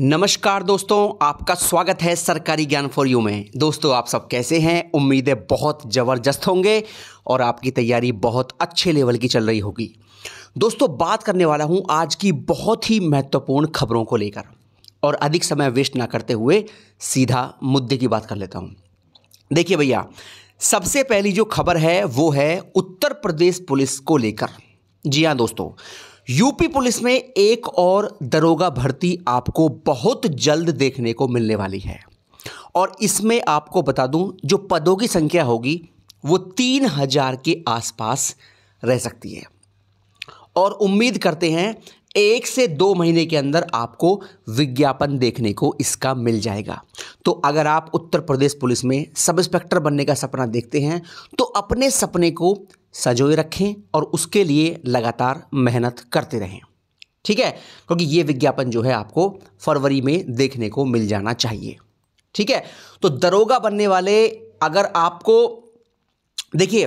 नमस्कार दोस्तों आपका स्वागत है सरकारी ज्ञान फॉर यू में दोस्तों आप सब कैसे हैं उम्मीदें बहुत ज़बरदस्त होंगे और आपकी तैयारी बहुत अच्छे लेवल की चल रही होगी दोस्तों बात करने वाला हूं आज की बहुत ही महत्वपूर्ण खबरों को लेकर और अधिक समय वेस्ट ना करते हुए सीधा मुद्दे की बात कर लेता हूँ देखिए भैया सबसे पहली जो खबर है वो है उत्तर प्रदेश पुलिस को लेकर जी हाँ दोस्तों यूपी पुलिस में एक और दरोगा भर्ती आपको बहुत जल्द देखने को मिलने वाली है और इसमें आपको बता दूं जो पदों की संख्या होगी वो तीन हजार के आसपास रह सकती है और उम्मीद करते हैं एक से दो महीने के अंदर आपको विज्ञापन देखने को इसका मिल जाएगा तो अगर आप उत्तर प्रदेश पुलिस में सब इंस्पेक्टर बनने का सपना देखते हैं तो अपने सपने को सजोए रखें और उसके लिए लगातार मेहनत करते रहें ठीक है क्योंकि ये विज्ञापन जो है आपको फरवरी में देखने को मिल जाना चाहिए ठीक है तो दरोगा बनने वाले अगर आपको देखिए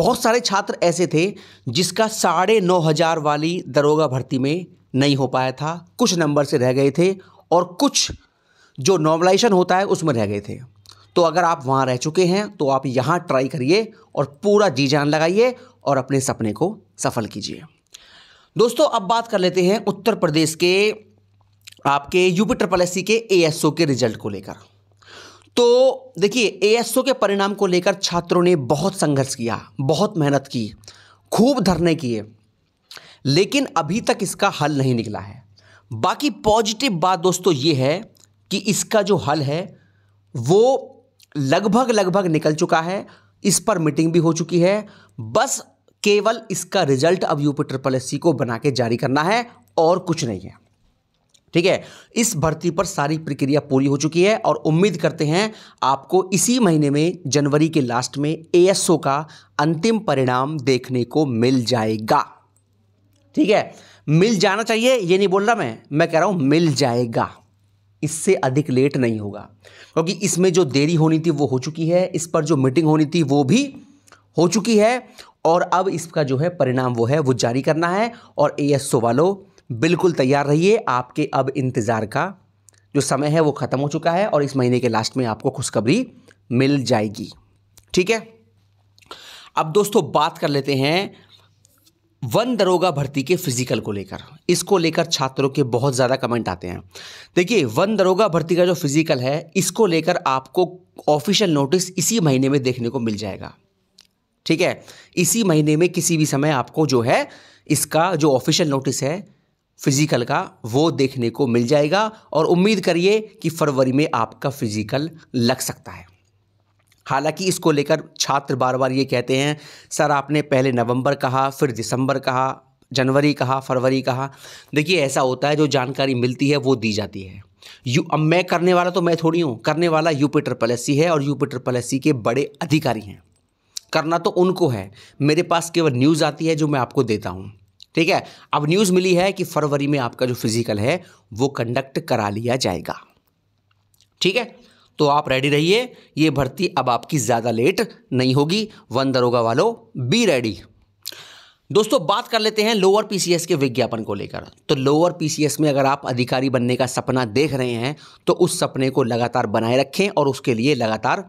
बहुत सारे छात्र ऐसे थे जिसका साढ़े नौ हज़ार वाली दरोगा भर्ती में नहीं हो पाया था कुछ नंबर से रह गए थे और कुछ जो नॉर्मलाइजेशन होता है उसमें रह गए थे तो अगर आप वहाँ रह चुके हैं तो आप यहाँ ट्राई करिए और पूरा जी जान लगाइए और अपने सपने को सफल कीजिए दोस्तों अब बात कर लेते हैं उत्तर प्रदेश के आपके यूपी ट्रिपल एस के एएसओ के रिजल्ट को लेकर तो देखिए एएसओ के परिणाम को लेकर छात्रों ने बहुत संघर्ष किया बहुत मेहनत की खूब धरने किए लेकिन अभी तक इसका हल नहीं निकला है बाकी पॉजिटिव बात दोस्तों ये है कि इसका जो हल है वो लगभग लगभग निकल चुका है इस पर मीटिंग भी हो चुकी है बस केवल इसका रिजल्ट अब यूपी ट्रिपल एस को बना के जारी करना है और कुछ नहीं है ठीक है इस भर्ती पर सारी प्रक्रिया पूरी हो चुकी है और उम्मीद करते हैं आपको इसी महीने में जनवरी के लास्ट में ए का अंतिम परिणाम देखने को मिल जाएगा ठीक है मिल जाना चाहिए ये नहीं बोल रहा मैं मैं कह रहा हूं मिल जाएगा इससे अधिक लेट नहीं होगा क्योंकि इसमें जो देरी होनी थी वो हो चुकी है इस पर जो मीटिंग होनी थी वो भी हो चुकी है और अब इसका जो है परिणाम वो है वो जारी करना है और ए एस वालों बिल्कुल तैयार रहिए आपके अब इंतज़ार का जो समय है वो ख़त्म हो चुका है और इस महीने के लास्ट में आपको खुशखबरी मिल जाएगी ठीक है अब दोस्तों बात कर लेते हैं वन दरोगा भर्ती के फिजिकल को लेकर इसको लेकर छात्रों के बहुत ज़्यादा कमेंट आते हैं देखिए वन दरोगा भर्ती का जो फिजिकल है इसको लेकर आपको ऑफिशियल नोटिस इसी महीने में देखने को मिल जाएगा ठीक है इसी महीने में किसी भी समय आपको जो है इसका जो ऑफिशियल नोटिस है फिजिकल का वो देखने को मिल जाएगा और उम्मीद करिए कि फरवरी में आपका फिजिकल लग सकता है हालांकि इसको लेकर छात्र बार बार ये कहते हैं सर आपने पहले नवंबर कहा फिर दिसंबर कहा जनवरी कहा फरवरी कहा देखिए ऐसा होता है जो जानकारी मिलती है वो दी जाती है यू अब मैं करने वाला तो मैं थोड़ी हूँ करने वाला यूपी ट्रिपल एस है और यूपी ट्रिपल एस के बड़े अधिकारी हैं करना तो उनको है मेरे पास केवल न्यूज़ आती है जो मैं आपको देता हूँ ठीक है अब न्यूज़ मिली है कि फरवरी में आपका जो फिजिकल है वो कंडक्ट करा लिया जाएगा ठीक है तो आप रेडी रहिए ये भर्ती अब आपकी ज़्यादा लेट नहीं होगी वन दरोगा वालों बी रेडी दोस्तों बात कर लेते हैं लोअर पीसीएस के विज्ञापन को लेकर तो लोअर पीसीएस में अगर आप अधिकारी बनने का सपना देख रहे हैं तो उस सपने को लगातार बनाए रखें और उसके लिए लगातार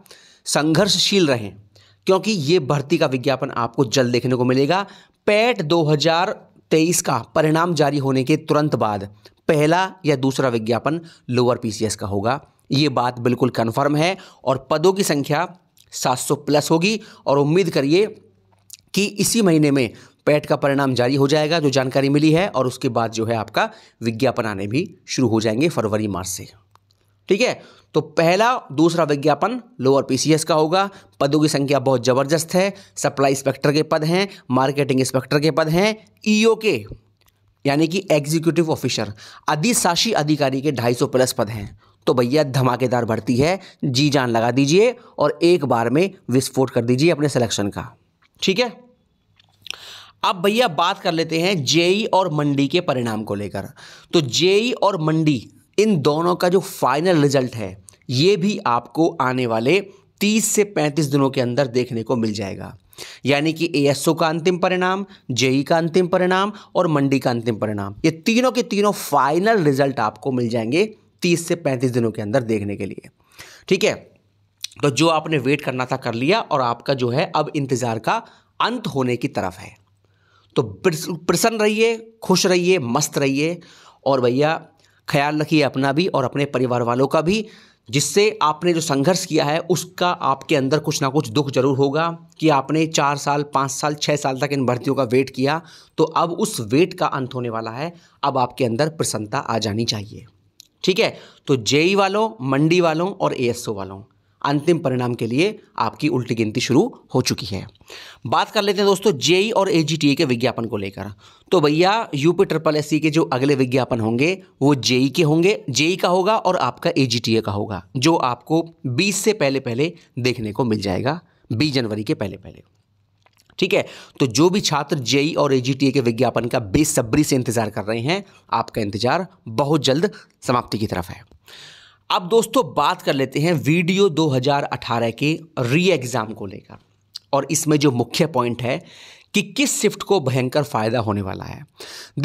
संघर्षशील रहें क्योंकि ये भर्ती का विज्ञापन आपको जल्द देखने को मिलेगा पैट 2023 का परिणाम जारी होने के तुरंत बाद पहला या दूसरा विज्ञापन लोअर पी का होगा ये बात बिल्कुल कन्फर्म है और पदों की संख्या 700 प्लस होगी और उम्मीद करिए कि इसी महीने में पैट e का परिणाम जारी हो जाएगा जो जानकारी मिली है और उसके बाद जो है आपका विज्ञापन आने भी शुरू हो जाएंगे फरवरी मार्च से ठीक है तो पहला दूसरा विज्ञापन लोअर पीसीएस का होगा पदों की संख्या बहुत ज़बरदस्त है सप्लाई इंस्पेक्टर के पद हैं मार्केटिंग इंस्पेक्टर के पद हैं ईओ e के यानी कि एग्जीक्यूटिव ऑफिसर अधिशाषी अधिकारी के 250 प्लस पद हैं तो भैया धमाकेदार भर्ती है जी जान लगा दीजिए और एक बार में विस्फोट कर दीजिए अपने सिलेक्शन का ठीक है अब भैया बात कर लेते हैं जेई और मंडी के परिणाम को लेकर तो जेई और मंडी इन दोनों का जो फाइनल रिजल्ट है ये भी आपको आने वाले 30 से 35 दिनों के अंदर देखने को मिल जाएगा यानी कि एएसओ का अंतिम परिणाम जेई का अंतिम परिणाम और मंडी का अंतिम परिणाम ये तीनों के तीनों फाइनल रिजल्ट आपको मिल जाएंगे तीस से पैंतीस दिनों के अंदर देखने के लिए ठीक है तो जो आपने वेट करना था कर लिया और आपका जो है अब इंतज़ार का अंत होने की तरफ है तो प्रसन्न रहिए खुश रहिए मस्त रहिए और भैया ख्याल रखिए अपना भी और अपने परिवार वालों का भी जिससे आपने जो संघर्ष किया है उसका आपके अंदर कुछ ना कुछ दुख जरूर होगा कि आपने चार साल पाँच साल छः साल तक इन भर्तियों का वेट किया तो अब उस वेट का अंत होने वाला है अब आपके अंदर प्रसन्नता आ जानी चाहिए ठीक है तो जेई वालों मंडी वालों और एएसओ वालों अंतिम परिणाम के लिए आपकी उल्टी गिनती शुरू हो चुकी है बात कर लेते हैं दोस्तों जेई और एजीटीए के विज्ञापन को लेकर तो भैया यूपी ट्रिपल एस के जो अगले विज्ञापन होंगे वो जेई के होंगे जेई का होगा और आपका एजीटीए का होगा जो आपको 20 से पहले पहले देखने को मिल जाएगा 20 जनवरी के पहले पहले ठीक है तो जो भी छात्र जेई और एजीटीए के विज्ञापन का बेसब्री से इंतजार कर रहे हैं आपका इंतजार बहुत जल्द समाप्ति की तरफ है अब दोस्तों बात कर लेते हैं वीडियो 2018 के री एग्ज़ाम को लेकर और इसमें जो मुख्य पॉइंट है कि किस शिफ्ट को भयंकर फ़ायदा होने वाला है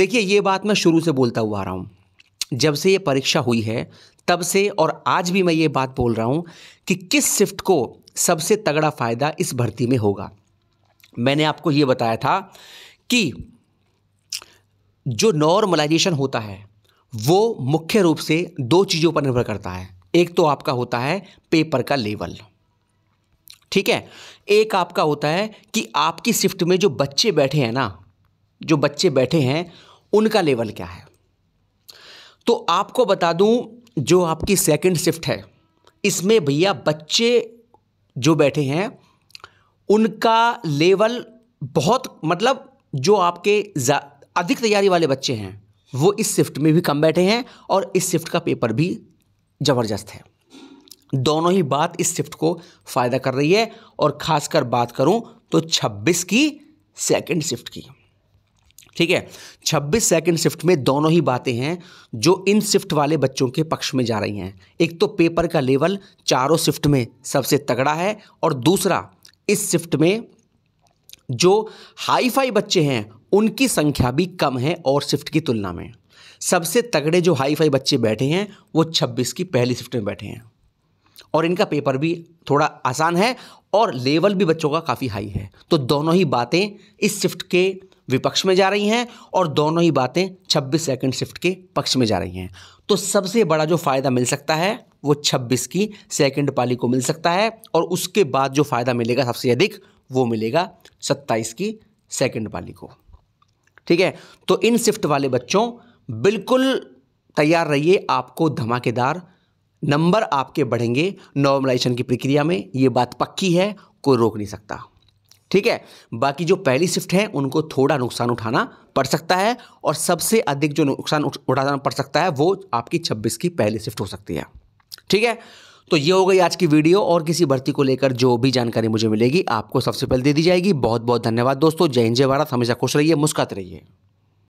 देखिए ये बात मैं शुरू से बोलता हुआ आ रहा हूँ जब से ये परीक्षा हुई है तब से और आज भी मैं ये बात बोल रहा हूँ कि किस शिफ्ट को सबसे तगड़ा फ़ायदा इस भर्ती में होगा मैंने आपको ये बताया था कि जो नॉर्मलाइजेशन होता है वो मुख्य रूप से दो चीज़ों पर निर्भर करता है एक तो आपका होता है पेपर का लेवल ठीक है एक आपका होता है कि आपकी शिफ्ट में जो बच्चे बैठे हैं ना जो बच्चे बैठे हैं उनका लेवल क्या है तो आपको बता दूं जो आपकी सेकंड शिफ्ट है इसमें भैया बच्चे जो बैठे हैं उनका लेवल बहुत मतलब जो आपके अधिक तैयारी वाले बच्चे हैं वो इस शिफ्ट में भी कम बैठे हैं और इस शिफ्ट का पेपर भी ज़बरदस्त है दोनों ही बात इस शिफ्ट को फ़ायदा कर रही है और ख़ासकर बात करूं तो 26 की सेकंड शिफ्ट की ठीक है 26 सेकंड शिफ्ट में दोनों ही बातें हैं जो इन शिफ्ट वाले बच्चों के पक्ष में जा रही हैं एक तो पेपर का लेवल चारों शिफ्ट में सबसे तगड़ा है और दूसरा इस शिफ्ट में जो हाई फाई बच्चे हैं उनकी संख्या भी कम है और शिफ्ट की तुलना में सबसे तगड़े जो हाई फाई बच्चे बैठे हैं वो छब्बीस की पहली शिफ्ट में बैठे हैं और इनका पेपर भी थोड़ा आसान है और लेवल भी बच्चों का काफ़ी हाई है तो दोनों ही बातें इस शिफ्ट के विपक्ष में जा रही हैं और दोनों ही बातें 26 सेकंड शिफ्ट के पक्ष में जा रही हैं तो सबसे बड़ा जो फ़ायदा मिल सकता है वो छब्बीस की सेकेंड पाली को मिल सकता है और उसके बाद जो फ़ायदा मिलेगा सबसे अधिक वो मिलेगा सत्ताईस की सेकेंड पाली को ठीक है तो इन शिफ्ट वाले बच्चों बिल्कुल तैयार रहिए आपको धमाकेदार नंबर आपके बढ़ेंगे नॉर्मलाइजेशन की प्रक्रिया में ये बात पक्की है कोई रोक नहीं सकता ठीक है बाकी जो पहली शिफ्ट है उनको थोड़ा नुकसान उठाना पड़ सकता है और सबसे अधिक जो नुकसान उठाना पड़ सकता है वो आपकी 26 की पहली शिफ्ट हो सकती है ठीक है तो ये हो गई आज की वीडियो और किसी भर्ती को लेकर जो भी जानकारी मुझे मिलेगी आपको सबसे पहले दे दी जाएगी बहुत बहुत धन्यवाद दोस्तों जय हिंद जय भारत हमेशा खुश रहिए मुस्कत रहिए